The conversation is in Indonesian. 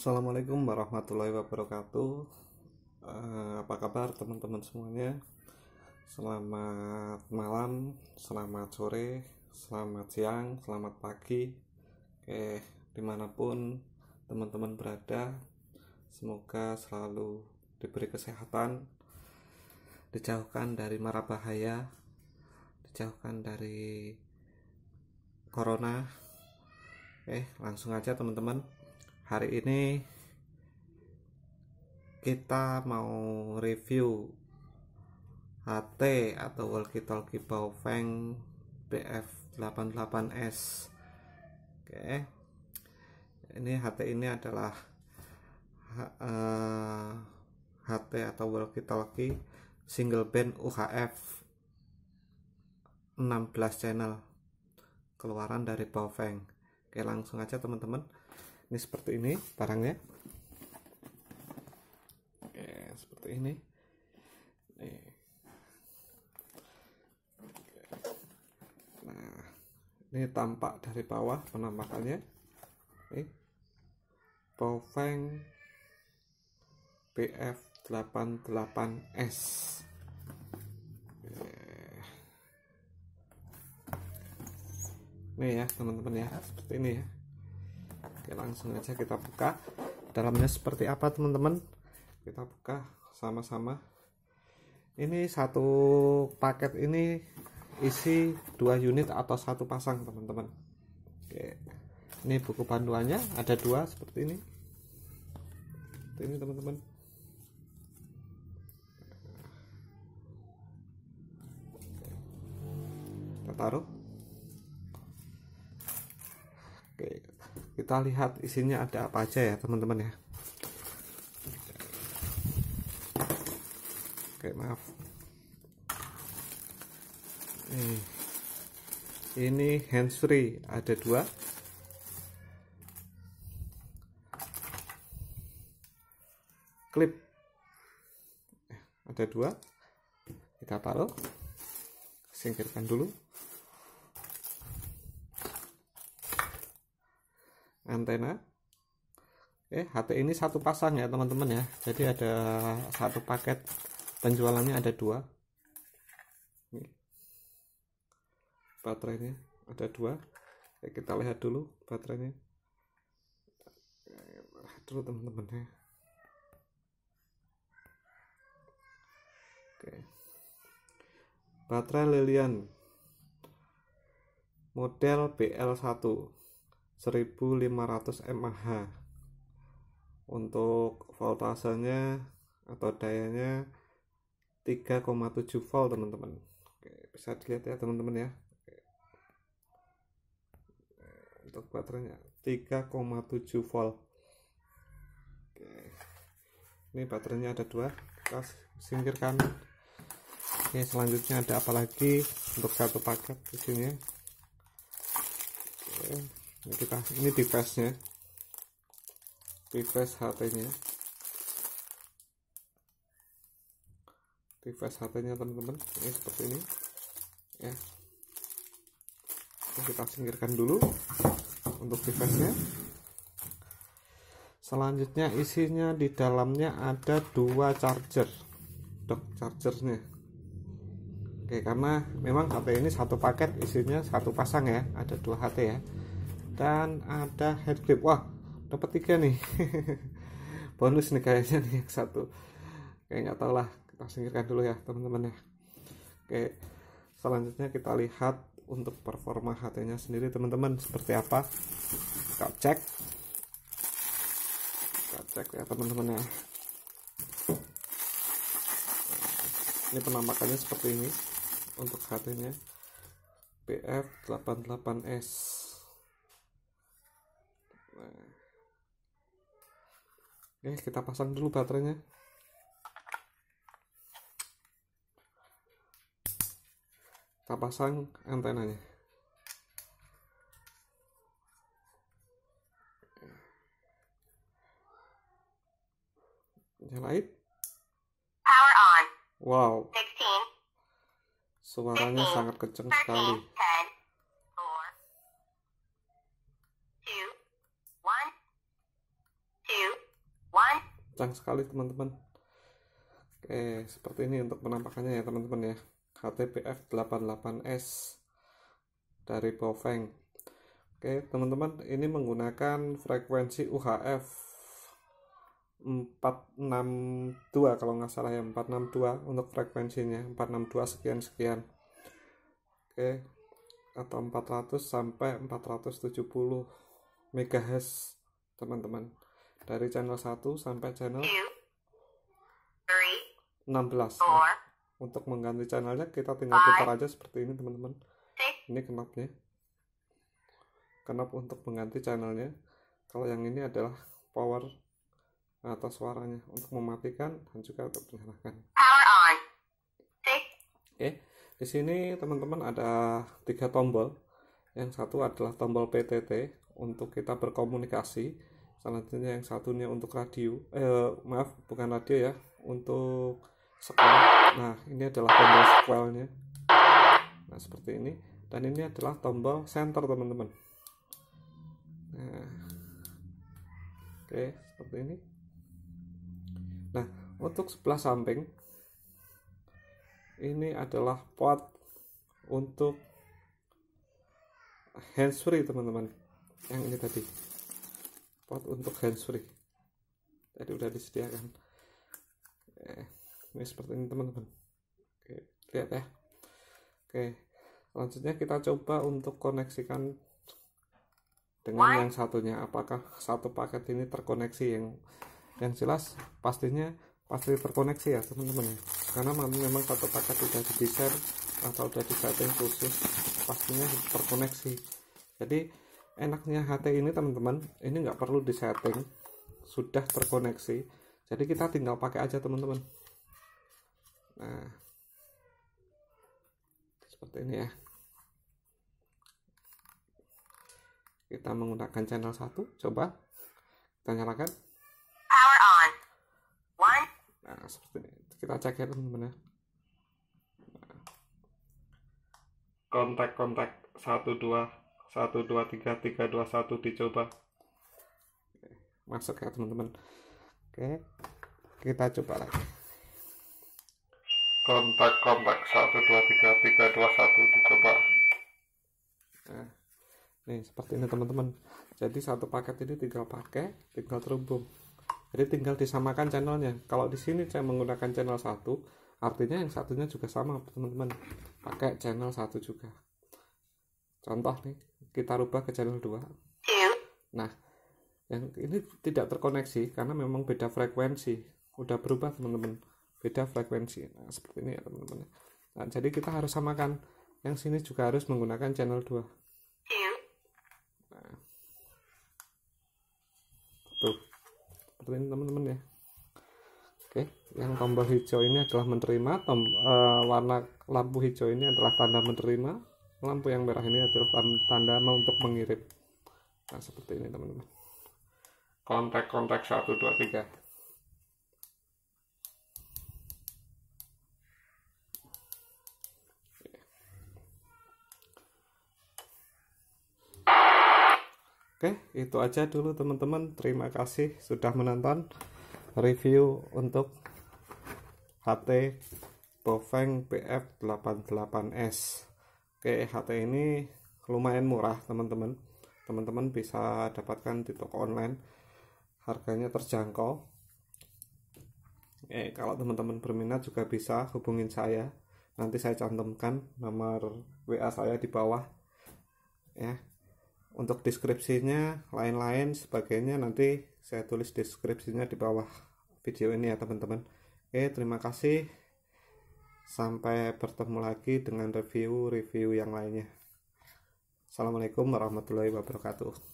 Assalamualaikum warahmatullahi wabarakatuh. Uh, apa kabar teman-teman semuanya? Selamat malam, selamat sore, selamat siang, selamat pagi. Oke, dimanapun teman-teman berada, semoga selalu diberi kesehatan, dijauhkan dari mara bahaya, dijauhkan dari corona. Eh, langsung aja teman-teman hari ini kita mau review HT atau walkie talkie Baofeng BF88S oke ini HT ini adalah HT eh, atau walkie talkie single band UHF 16 channel keluaran dari Baofeng oke langsung aja teman-teman ini seperti ini barangnya Oke, seperti ini Nih. nah ini tampak dari bawah penampakannya ini Poveng BF88S ini ya teman-teman ya seperti ini ya Oke, langsung aja kita buka. Dalamnya seperti apa, teman-teman? Kita buka sama-sama. Ini satu paket ini isi dua unit atau satu pasang, teman-teman. Oke. Ini buku panduannya ada dua seperti ini. Seperti ini, teman-teman. Kita taruh kita lihat isinya ada apa aja ya teman-teman ya oke maaf ini ini handsfree ada dua klip eh, ada dua kita taruh singkirkan dulu antena eh HT ini satu pasang ya teman-teman ya jadi ada satu paket penjualannya ada dua ini. baterainya ada dua Oke, kita lihat dulu baterainya dulu teman-teman ya Oke. baterai Lilian model BL1 1500 mAh untuk voltasenya atau dayanya 3,7 volt teman-teman bisa dilihat ya teman-teman ya Oke. untuk baterainya 3,7 volt Oke. ini baterainya ada dua kita singkirkan Oke, selanjutnya ada apa lagi untuk satu paket di sini Oke. Nah, ini kita ini device nya device HT nya device HT nya teman-teman ini seperti ini ya ini kita singkirkan dulu untuk device nya selanjutnya isinya di dalamnya ada dua charger dock nya oke karena memang HP ini satu paket isinya satu pasang ya ada dua HT ya dan ada head grip wah dapat tiga nih bonus nih kayaknya nih yang satu kayak nggak tahu lah kita singkirkan dulu ya teman-teman ya oke selanjutnya kita lihat untuk performa HT-nya sendiri teman-teman seperti apa kita cek kita cek ya teman-teman ya ini penampakannya seperti ini untuk HT-nya PF88S Oke, nah. eh, kita pasang dulu baterainya. Kita pasang antenanya. Nyalain. Power on. Wow. Suaranya sangat kencang sekali. kencang sekali teman-teman oke seperti ini untuk penampakannya ya teman-teman ya HTPF 88S dari Bofeng oke teman-teman ini menggunakan frekuensi UHF 462 kalau nggak salah ya 462 untuk frekuensinya 462 sekian sekian oke atau 400 sampai 470 MHz teman-teman dari channel 1 sampai channel 16 nah, untuk mengganti channelnya kita tinggal putar aja seperti ini teman-teman ini kenapnya kenap untuk mengganti channelnya kalau yang ini adalah power atau suaranya untuk mematikan dan juga untuk menyalakan eh oke di sini teman-teman ada tiga tombol yang satu adalah tombol PTT untuk kita berkomunikasi selanjutnya yang satunya untuk radio eh maaf bukan radio ya untuk sekolah nah ini adalah tombol sequelnya nah seperti ini dan ini adalah tombol center teman-teman nah oke seperti ini nah untuk sebelah samping ini adalah pot untuk handsfree teman-teman yang ini tadi spot untuk handsfree tadi udah disediakan eh, ini seperti ini teman-teman oke lihat ya oke selanjutnya kita coba untuk koneksikan dengan yang satunya apakah satu paket ini terkoneksi yang yang jelas pastinya pasti terkoneksi ya teman-teman ya karena memang satu paket sudah di share atau sudah di setting khusus pastinya terkoneksi jadi enaknya HT ini teman-teman ini nggak perlu disetting sudah terkoneksi jadi kita tinggal pakai aja teman-teman nah seperti ini ya kita menggunakan channel 1 coba kita nyalakan power on One. nah seperti ini kita cek ya teman-teman ya kontak-kontak 1 2 satu dua tiga tiga dua satu dicoba masuk ya teman-teman oke kita coba lagi kontak kontak satu dua tiga tiga dua satu dicoba nah, nih seperti ini teman-teman jadi satu paket ini tinggal pakai tinggal terhubung jadi tinggal disamakan channelnya kalau di sini saya menggunakan channel satu artinya yang satunya juga sama teman-teman pakai channel satu juga contoh nih kita rubah ke channel 2 iya. nah yang ini tidak terkoneksi karena memang beda frekuensi udah berubah teman-teman beda frekuensi nah, seperti ini ya teman-teman nah, jadi kita harus samakan yang sini juga harus menggunakan channel 2 iya. nah. tuh seperti ini teman-teman ya oke yang tombol hijau ini adalah menerima Tom, uh, warna lampu hijau ini adalah tanda menerima lampu yang merah ini adalah tanda untuk mengirit nah seperti ini teman-teman kontak-kontak 1, 2, 3 Oke, itu aja dulu teman-teman. Terima kasih sudah menonton review untuk HT Bofeng PF88S. HT ini lumayan murah teman-teman teman-teman bisa dapatkan di toko online harganya terjangkau eh kalau teman-teman berminat juga bisa hubungin saya nanti saya cantumkan nomor WA saya di bawah ya untuk deskripsinya lain-lain sebagainya nanti saya tulis deskripsinya di bawah video ini ya teman-teman oke terima kasih Sampai bertemu lagi dengan review-review yang lainnya. Assalamualaikum warahmatullahi wabarakatuh.